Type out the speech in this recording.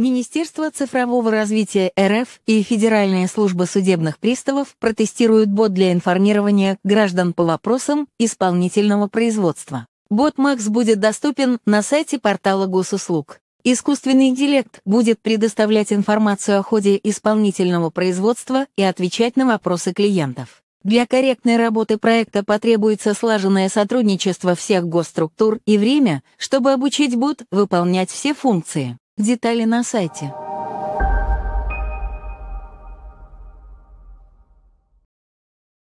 Министерство цифрового развития РФ и Федеральная служба судебных приставов протестируют бот для информирования граждан по вопросам исполнительного производства. Бот Макс будет доступен на сайте портала госуслуг. Искусственный интеллект будет предоставлять информацию о ходе исполнительного производства и отвечать на вопросы клиентов. Для корректной работы проекта потребуется слаженное сотрудничество всех госструктур и время, чтобы обучить бот выполнять все функции. Детали на сайте.